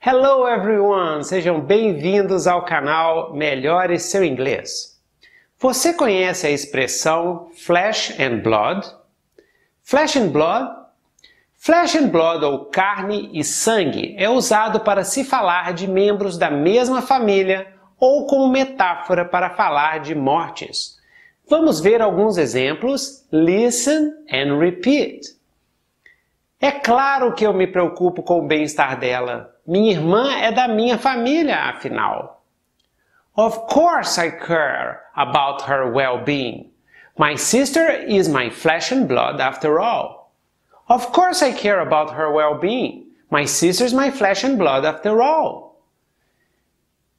Hello everyone! Sejam bem-vindos ao canal Melhore Seu Inglês. Você conhece a expressão flesh and blood? Flesh and blood? Flesh and blood ou carne e sangue é usado para se falar de membros da mesma família ou como metáfora para falar de mortes. Vamos ver alguns exemplos. Listen and repeat. É claro que eu me preocupo com o bem-estar dela. Minha irmã é da minha família, afinal. Of course I care about her well-being. My sister is my flesh and blood after all. Of course I care about her well-being. My is my flesh and blood after all.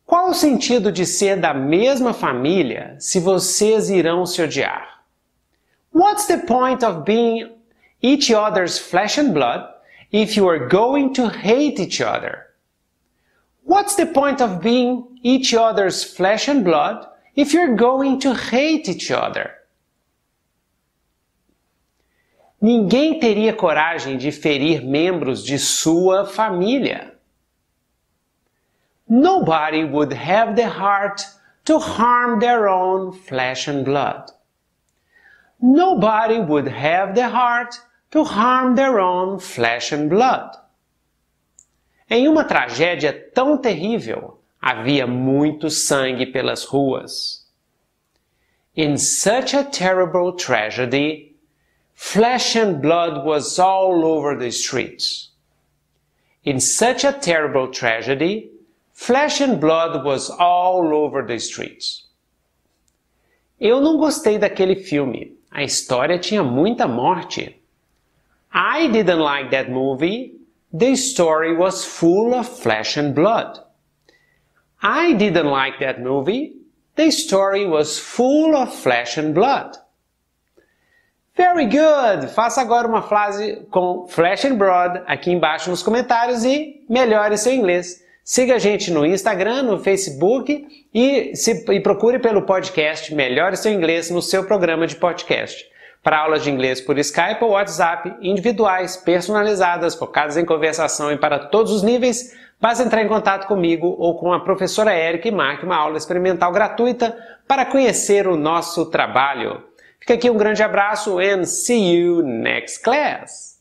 Qual o sentido de ser da mesma família se vocês irão se odiar? What's the point of being each other's flesh and blood if you are going to hate each other? What's the point of being each other's flesh and blood if you're going to hate each other? Ninguém teria coragem de ferir membros de sua família. Nobody would have the heart to harm their own flesh and blood. Nobody would have the heart to harm their own flesh and blood. Em uma tragédia tão terrível, havia muito sangue pelas ruas. In such a terrible tragedy, flesh and blood was all over the streets. In such a terrible tragedy, flesh and blood was all over the streets. Eu não gostei daquele filme. A história tinha muita morte. I didn't like that movie. The story was full of flesh and blood. I didn't like that movie. The story was full of flesh and blood. Very good! Faça agora uma frase com flesh and blood aqui embaixo nos comentários e melhore seu inglês. Siga a gente no Instagram, no Facebook e, se, e procure pelo podcast Melhore Seu Inglês no seu programa de podcast para aulas de inglês por Skype ou WhatsApp, individuais, personalizadas, focadas em conversação e para todos os níveis, basta entrar em contato comigo ou com a professora Erika e marque uma aula experimental gratuita para conhecer o nosso trabalho. Fica aqui um grande abraço and see you next class!